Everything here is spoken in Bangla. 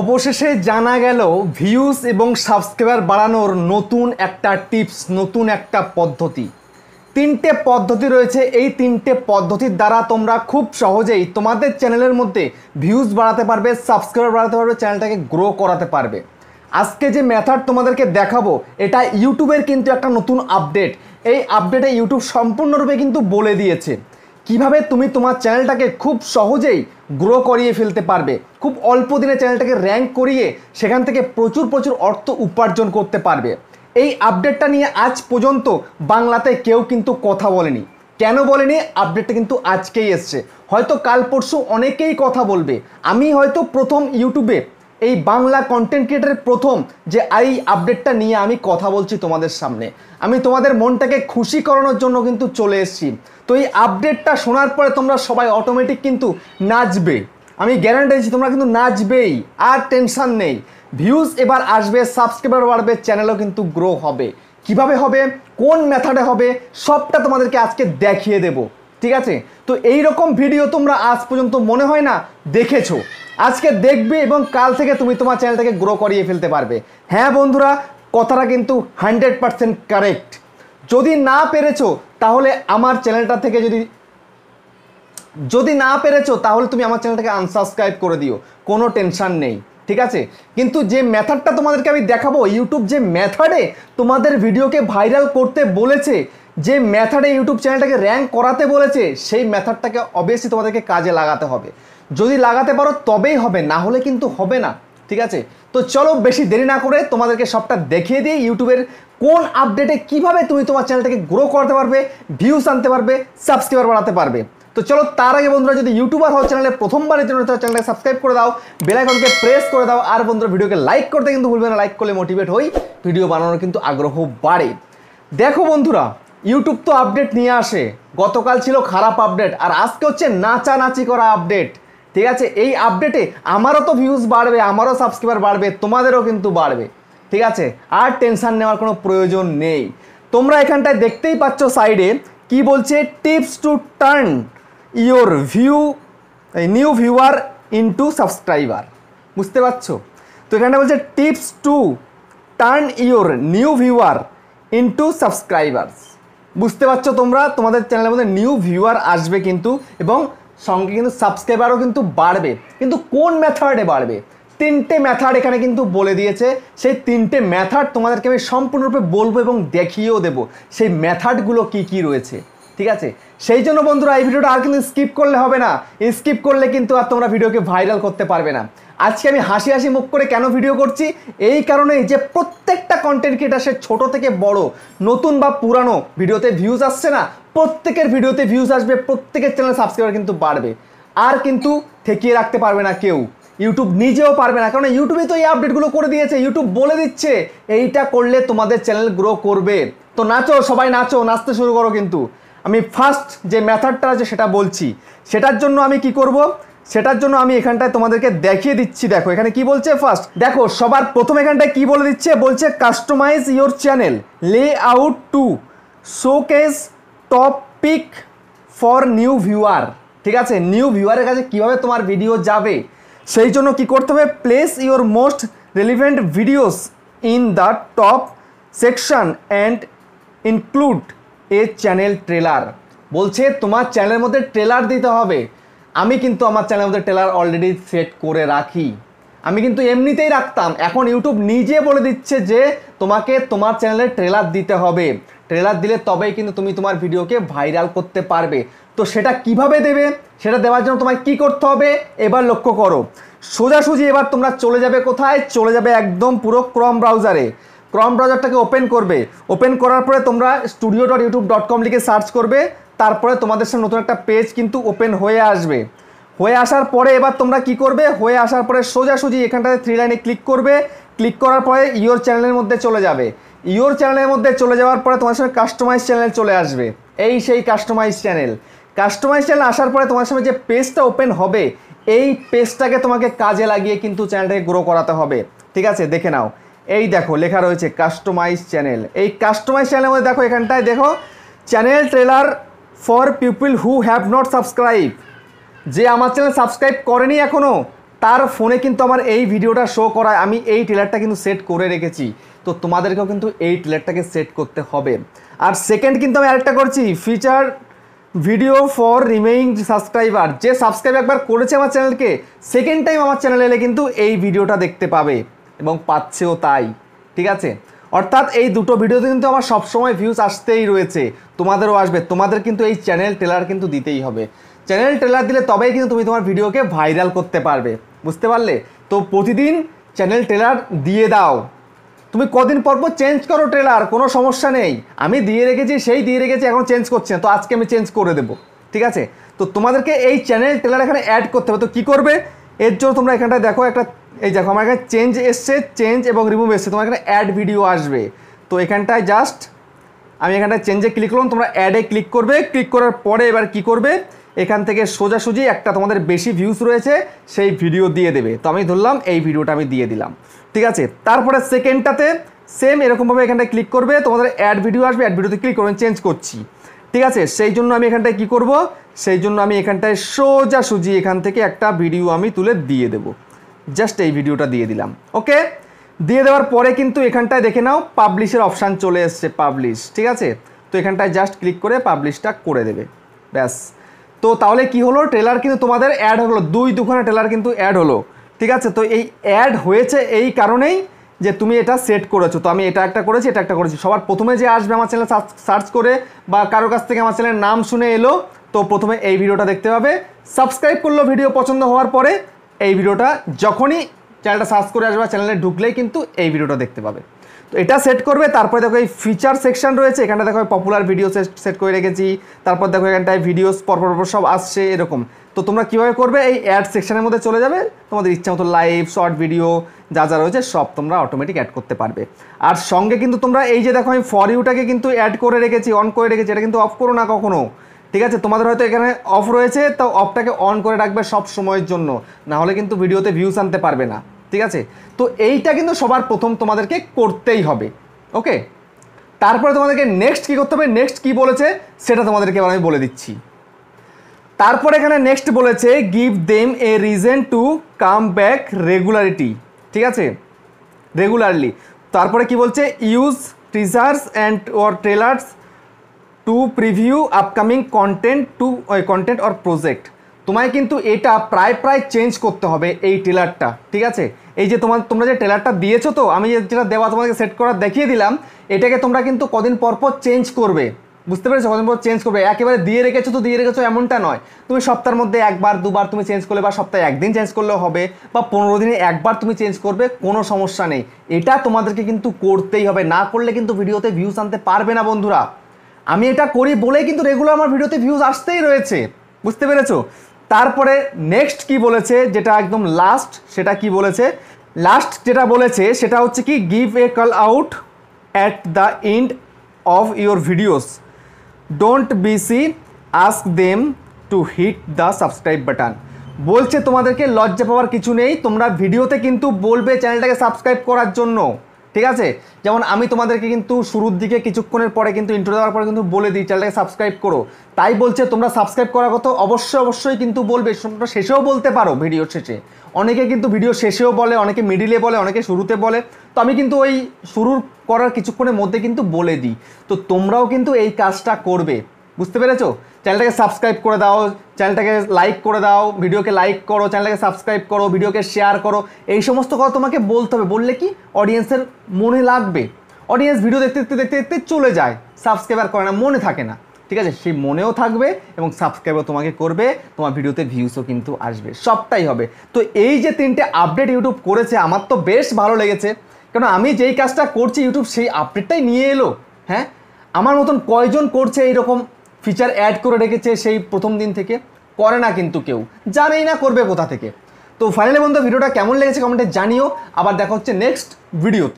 অবশেষে জানা গেল ভিউজ এবং সাবস্ক্রাইবার বাড়ানোর নতুন একটা টিপস নতুন একটা পদ্ধতি তিনটে পদ্ধতি রয়েছে এই তিনটে পদ্ধতির দ্বারা তোমরা খুব সহজেই তোমাদের চ্যানেলের মধ্যে ভিউজ বাড়াতে পারবে সাবস্ক্রাইবার বাড়াতে পারবে চ্যানেলটাকে গ্রো করাতে পারবে আজকে যে মেথড তোমাদেরকে দেখাবো এটা ইউটিউবের কিন্তু একটা নতুন আপডেট এই আপডেটে ইউটিউব সম্পূর্ণরূপে কিন্তু বলে দিয়েছে কিভাবে তুমি তোমার চ্যানেলটাকে খুব সহজেই গ্রো করিয়ে ফেলতে পারবে খুব অল্প দিনে চ্যানেলটাকে র্যাঙ্ক করিয়ে সেখান থেকে প্রচুর প্রচুর অর্থ উপার্জন করতে পারবে এই আপডেটটা নিয়ে আজ পর্যন্ত বাংলাতে কেউ কিন্তু কথা বলেনি কেন বলেনি আপডেটটা কিন্তু আজকেই এসছে হয়তো কাল পরশু অনেকেই কথা বলবে আমি হয়তো প্রথম ইউটিউবে এই বাংলা কন্টেন্ট ক্রিয়েটারের প্রথম যে এই আপডেটটা নিয়ে আমি কথা বলছি তোমাদের সামনে আমি তোমাদের মনটাকে খুশি করানোর জন্য কিন্তু চলে এসেছি তো এই আপডেটটা শোনার পরে তোমরা সবাই অটোমেটিক কিন্তু নাচবে আমি গ্যারান্টি দিচ্ছি তোমরা কিন্তু নাচবেই আর টেনশান নেই ভিউজ এবার আসবে সাবস্ক্রাইবার বাড়বে চ্যানেলও কিন্তু গ্রো হবে কিভাবে হবে কোন মেথডে হবে সবটা তোমাদেরকে আজকে দেখিয়ে দেবো ঠিক আছে তো এই রকম ভিডিও তোমরা আজ পর্যন্ত মনে হয় না দেখেছো আজকে দেখবে এবং কাল থেকে তুমি তোমার চ্যানেলটাকে গ্রো করিয়ে ফেলতে পারবে হ্যাঁ বন্ধুরা কথাটা কিন্তু হান্ড্রেড পারসেন্ট কারেক্ট যদি না পেরেছো তাহলে আমার চ্যানেলটা থেকে যদি যদি না পেরেছো তাহলে তুমি আমার চ্যানেলটাকে আনসাবস্ক্রাইব করে দিও কোনো টেনশান নেই ঠিক আছে কিন্তু যে মেথডটা তোমাদেরকে আমি দেখাবো ইউটিউব যে মেথডে তোমাদের ভিডিওকে ভাইরাল করতে বলেছে যে ম্যাথাডে ইউটিউব চ্যানেলটাকে র্যাঙ্ক করাতে বলেছে সেই ম্যাথাডটাকে অবভিয়াসলি তোমাদেরকে কাজে লাগাতে হবে যদি লাগাতে পারো তবেই হবে না হলে কিন্তু হবে না ঠিক আছে তো চলো বেশি দেরি না করে তোমাদেরকে সবটা দেখিয়ে দিই ইউটিউবের কোন আপডেটে কিভাবে তুমি তোমার চ্যানেলটাকে গ্রো করতে পারবে ভিউস আনতে পারবে সাবস্ক্রাইবার বাড়াতে পারবে তো চলো তার আগে বন্ধুরা যদি ইউটিউবার হওয়ার চ্যানেলে প্রথমবারের জন্য চ্যানেলটাকে সাবস্ক্রাইব করে দাও বেলাইকনকে প্রেস করে দাও আর বন্ধুরা ভিডিওকে লাইক করতে কিন্তু ভুলবে না লাইক করলে মোটিভেট হই ভিডিও বানানোর কিন্তু আগ্রহ বাড়ে দেখো বন্ধুরা ইউটিউব তো আপডেট নিয়ে আসে গতকাল ছিল খারাপ আপডেট আর আজকে হচ্ছে নাচানাচি করা আপডেট ঠিক আছে এই আপডেটে আমারও তো ভিউজ বাড়বে আমারও সাবস্ক্রাইবার বাড়বে তোমাদেরও কিন্তু বাড়বে ঠিক আছে আর টেনশান নেওয়ার কোনো প্রয়োজন নেই তোমরা এখানটায় দেখতেই পাচ্ছ সাইডে কি বলছে tips to turn your view new viewer into subscriber বুঝতে পারছো তো এখানে বলছে tips to turn your new viewer into subscribers বুঝতে পারছো তোমরা তোমাদের চ্যানেলের মধ্যে নিউ ভিউয়ার আসবে কিন্তু এবং সঙ্গে কিন্তু সাবস্ক্রাইবারও কিন্তু বাড়বে কিন্তু কোন মেথডে বাড়বে তিনটে মেথড এখানে কিন্তু বলে দিয়েছে সেই তিনটে মেথড তোমাদেরকে আমি সম্পূর্ণরূপে বলবো এবং দেখিয়েও দেবো সেই মেথডগুলো কি কি রয়েছে ঠিক আছে সেই জন্য বন্ধুরা এই ভিডিওটা আর কিন্তু স্কিপ করলে হবে না স্কিপ করলে কিন্তু আর তোমরা ভিডিওকে ভাইরাল করতে পারবে না আজকে আমি হাসি হাসি মুখ করে কেন ভিডিও করছি এই কারণেই যে প্রত্যেকটা কন্টেন্ট ক্রিয়েটার সে ছোটো থেকে বড় নতুন বা পুরানো ভিডিওতে ভিউজ আসছে না প্রত্যেকের ভিডিওতে ভিউজ আসবে প্রত্যেকের চ্যানেল সাবস্ক্রাইবার কিন্তু বাড়বে আর কিন্তু ঠেকিয়ে রাখতে পারবে না কেউ ইউটিউব নিজেও পারবে না কারণ ইউটিউবে তো এই আপডেটগুলো করে দিয়েছে ইউটিউব বলে দিচ্ছে এইটা করলে তোমাদের চ্যানেল গ্রো করবে তো নাচো সবাই নাচো নাচতে শুরু করো কিন্তু আমি ফার্স্ট যে মেথডটা আছে সেটা বলছি সেটার জন্য আমি কি করব সেটার জন্য আমি এখানটায় তোমাদেরকে দেখিয়ে দিচ্ছি দেখো এখানে কি বলছে ফার্স্ট দেখো সবার প্রথম এখানটায় কি বলে দিচ্ছে বলছে customise your channel layout to showcase top pick for new viewer ঠিক আছে নিউ ভিউয়ারের কাছে কিভাবে তোমার ভিডিও যাবে সেই জন্য কি করতে হবে place your most relevant videos in the top section and include a channel trailer বলছে তোমার চ্যানেলের মধ্যে ট্রেলার দিতে হবে আমি কিন্তু আমার চ্যানেলের মধ্যে টেলার অলরেডি সেট করে রাখি আমি কিন্তু এমনিতেই রাখতাম এখন ইউটিউব নিজে বলে দিচ্ছে যে তোমাকে তোমার চ্যানেলে ট্রেলার দিতে হবে ট্রেলার দিলে তবেই কিন্তু তুমি তোমার ভিডিওকে ভাইরাল করতে পারবে তো সেটা কিভাবে দেবে সেটা দেওয়ার জন্য তোমায় কি করতে হবে এবার লক্ষ্য করো সোজাসুজি এবার তোমরা চলে যাবে কোথায় চলে যাবে একদম পুরো ক্রম ব্রাউজারে ক্রম ব্রাউজারটাকে ওপেন করবে ওপেন করার পরে তোমরা studio dot YouTube dot com লিখে সার্চ করবে তারপরে তোমাদের সঙ্গে নতুন একটা পেজ কিন্তু ওপেন হয়ে আসবে হয়ে আসার পরে এবার তোমরা কি করবে হয়ে আসার পরে সোজাসুজি এখানটাতে থ্রি লাইনে ক্লিক করবে ক্লিক করার পরে ইয়োর চ্যানেলের মধ্যে চলে যাবে ইয়োর চ্যানেলের মধ্যে চলে যাওয়ার পরে তোমার সঙ্গে কাস্টমাইজ চ্যানেল চলে আসবে এই সেই কাস্টমাইজ চ্যানেল কাস্টমাইজ চ্যানেল আসার পরে তোমার সঙ্গে যে পেজটা ওপেন হবে এই পেজটাকে তোমাকে কাজে লাগিয়ে কিন্তু চ্যানেলটাকে গ্রো করাতে হবে ঠিক আছে দেখে নাও এই দেখো লেখা রয়েছে কাস্টমাইজ চ্যানেল এই কাস্টমাইজ চ্যানেলের মধ্যে দেখো এখানটায় দেখো channel trailer for people who have not subscribe যে আমার চ্যানেল সাবস্ক্রাইব করেনি এখনও তার ফোনে কিন্তু আমার এই ভিডিওটা শো করায় আমি এই ট্রেলারটা কিন্তু সেট করে রেখেছি তো তোমাদেরকেও কিন্তু এই ট্রেলারটাকে সেট করতে হবে আর সেকেন্ড কিন্তু আমি আরেকটা করছি feature video for remaining subscriber যে সাবস্ক্রাইব একবার করেছে আমার চ্যানেলকে সেকেন্ড টাইম আমার চ্যানেলে এলে কিন্তু এই ভিডিওটা দেখতে পাবে এবং পাচ্ছেও তাই ঠিক আছে অর্থাৎ এই দুটো ভিডিওতে কিন্তু আমার সবসময় ভিউজ আসতেই রয়েছে তোমাদেরও আসবে তোমাদের কিন্তু এই চ্যানেল ট্রেলার কিন্তু দিতেই হবে চ্যানেল ট্রেলার দিলে তবেই কিন্তু তুমি তোমার ভিডিওকে ভাইরাল করতে পারবে বুঝতে পারলে তো প্রতিদিন চ্যানেল ট্রেলার দিয়ে দাও তুমি কদিন পর পর চেঞ্জ করো ট্রেলার কোনো সমস্যা নেই আমি দিয়ে রেখেছি সেই দিয়ে রেখেছি এখন চেঞ্জ করছে তো আজকে আমি চেঞ্জ করে দেবো ঠিক আছে তো তোমাদেরকে এই চ্যানেল ট্রেলার এখানে অ্যাড করতে হবে তো কী করবে এর জন্য তোমরা এখানটায় দেখো একটা এই দেখো আমার এখানে চেঞ্জ এসছে চেঞ্জ এবং রিমুভ এসছে তোমার এখানে অ্যাড ভিডিও আসবে তো এখানটায় জাস্ট আমি এখানটায় চেঞ্জে ক্লিক করলাম তোমরা অ্যাডে ক্লিক করবে ক্লিক করার পরে এবার কি করবে এখান থেকে সোজাসুজি একটা তোমাদের বেশি ভিউজ রয়েছে সেই ভিডিও দিয়ে দেবে তো আমি ধরলাম এই ভিডিওটা আমি দিয়ে দিলাম ঠিক আছে তারপরে সেকেন্ডটাতে সেম এরকমভাবে এখানটায় ক্লিক করবে তোমাদের অ্যাড ভিডিও আসবে অ্যাড ভিডিওতে ক্লিক করবে চেঞ্জ করছি ঠিক আছে সেই জন্য আমি এখানটায় কি করব সেই জন্য আমি এখানটায় সোজাসুজি এখান থেকে একটা ভিডিও আমি তুলে দিয়ে দেবো জাস্ট এই ভিডিওটা দিয়ে দিলাম ওকে দিয়ে দেওয়ার পরে কিন্তু এখানটায় দেখে নাও পাবলিশের অপশান চলে এসছে পাবলিশ ঠিক আছে তো এখানটায় জাস্ট ক্লিক করে পাবলিশটা করে দেবে ব্যাস তো তাহলে কি হলো ট্রেলার কিন্তু তোমাদের অ্যাড হলো দুই দুখানা ট্রেলার কিন্তু অ্যাড হলো ঠিক আছে তো এই অ্যাড হয়েছে এই কারণেই যে তুমি এটা সেট করেছো তো আমি এটা একটা করেছি এটা একটা করেছি সবার প্রথমে যে আসবে আমার চ্যানেল সার্চ করে বা কারো কাছ থেকে আমার ছেলের নাম শুনে এলো তো প্রথমে এই ভিডিওটা দেখতে পাবে সাবস্ক্রাইব করলো ভিডিও পছন্দ হওয়ার পরে এই ভিডিওটা যখনই চ্যানেলটা সার্চ করে আসবে চ্যানেলে ঢুকলেই কিন্তু এই ভিডিওটা দেখতে পাবে তো এটা সেট করবে তারপরে দেখো এই ফিচার সেকশন রয়েছে এখানে দেখো পপুলার ভিডিও সেট করে রেখেছি তারপর দেখো এখানটায় ভিডিওস পরপর পর সব আসছে এরকম তো তোমরা কীভাবে করবে এই অ্যাড সেকশানের মধ্যে চলে যাবে তোমাদের ইচ্ছা মতো লাইভ শর্ট ভিডিও যা যা রয়েছে সব তোমরা অটোমেটিক অ্যাড করতে পারবে আর সঙ্গে কিন্তু তোমরা এই যে দেখো আমি ফর ইউটাকে কিন্তু অ্যাড করে রেখেছি অন করে রেখেছি এটা কিন্তু অফ করো না কখনো ঠিক আছে তোমাদের হয়তো এখানে অফ রয়েছে তো অফটাকে অন করে রাখবে সব সময়ের জন্য না হলে কিন্তু ভিডিওতে ভিউস আনতে পারবে না ঠিক আছে তো এইটা কিন্তু সবার প্রথম তোমাদেরকে করতেই হবে ওকে তারপরে তোমাদেরকে নেক্সট কী করতে হবে নেক্সট কী বলেছে সেটা তোমাদেরকে এবার আমি বলে দিচ্ছি তারপরে এখানে নেক্সট বলেছে give them a reason to come back regularity ঠিক আছে রেগুলারলি তারপরে কি বলছে use teasers and or trailers to preview upcoming content to content or project তোমায় কিন্তু এটা প্রায় প্রায় চেঞ্জ করতে হবে এই টেলারটা ঠিক আছে এই যে তোমার তোমরা যে টেলারটা দিয়েছো তো আমি যেটা দেওয়া তোমাকে সেট করা দেখিয়ে দিলাম এটাকে তোমরা কিন্তু কদিন পর পর চেঞ্জ করবে বুঝতে পেরেছো কদিন পর চেঞ্জ করবে একেবারে দিয়ে রেখেছো তো দিয়ে রেখেছো এমনটা নয় তুমি সপ্তাহের মধ্যে একবার দুবার তুমি চেঞ্জ করলে বা সপ্তাহে একদিন চেঞ্জ করলেও হবে বা পনেরো দিনে একবার তুমি চেঞ্জ করবে কোনো সমস্যা নেই এটা তোমাদেরকে কিন্তু করতেই হবে না করলে কিন্তু ভিডিওতে ভিউজ আনতে পারবে না বন্ধুরা আমি এটা করি বলে কিন্তু রেগুলার আমার ভিডিওতে ভিউজ আসতেই রয়েছে বুঝতে পেরেছো তারপরে নেক্সট কি বলেছে যেটা একদম লাস্ট সেটা কি বলেছে লাস্ট যেটা বলেছে সেটা হচ্ছে কি give a call out at the end of your videos don't be shy ask them to hit the subscribe button বলছে তোমাদেরকে লজ্জা পাওয়ার কিছু নেই তোমরা ভিডিওতে কিন্তু বলবে চ্যানেলটাকে সাবস্ক্রাইব করার জন্য ঠিক আছে যেমন আমি তোমাদেরকে কিন্তু শুরুর দিকে কিছুক্ষণের পরে কিন্তু ইন্টো দেওয়ার পরে কিন্তু বলে দিই চ্যানেলটাকে সাবস্ক্রাইব করো তাই বলছে তোমরা সাবস্ক্রাইব করার কথা অবশ্যই অবশ্যই কিন্তু বলবে তোমরা শেষেও বলতে পারো ভিডিও শেষে অনেকে কিন্তু ভিডিও শেষেও বলে অনেকে মিডিলে বলে অনেকে শুরুতে বলে তো আমি কিন্তু ওই শুরুর করার কিছুক্ষণের মধ্যে কিন্তু বলে দিই তো তোমরাও কিন্তু এই কাজটা করবে বুঝতে পেরেছো চ্যানেলটাকে সাবস্ক্রাইব করে দাও চ্যানেলটাকে লাইক করে দাও ভিডিওকে লাইক করো চ্যানেলটাকে সাবস্ক্রাইব করো ভিডিওকে শেয়ার করো এই সমস্ত কথা তোমাকে বলতে হবে বললে কি অডিয়েন্সের মনে লাগবে অডিয়েন্স ভিডিও দেখতে দেখতে দেখতে দেখতে চলে যায় সাবস্ক্রাইবার করে না মনে থাকে না ঠিক আছে সেই মনেও থাকবে এবং সাবস্ক্রাইবও তোমাকে করবে তোমার ভিডিওতে ভিউসও কিন্তু আসবে সবটাই হবে তো এই যে তিনটে আপডেট ইউটিউব করেছে আমার তো বেশ ভালো লেগেছে কেন আমি যেই কাজটা করছি ইউটিউব সেই আপডেটটাই নিয়ে এলো হ্যাঁ আমার মতন কয়জন করছে এইরকম ফিচার অ্যাড করে রেখেছে সেই প্রথম দিন থেকে করে না কিন্তু কেউ জানেই না করবে কোথা থেকে তো ফাইনালি বন্ধু ভিডিওটা কেমন লেগেছে কমেন্টে জানিও আবার দেখা হচ্ছে নেক্সট ভিডিওতে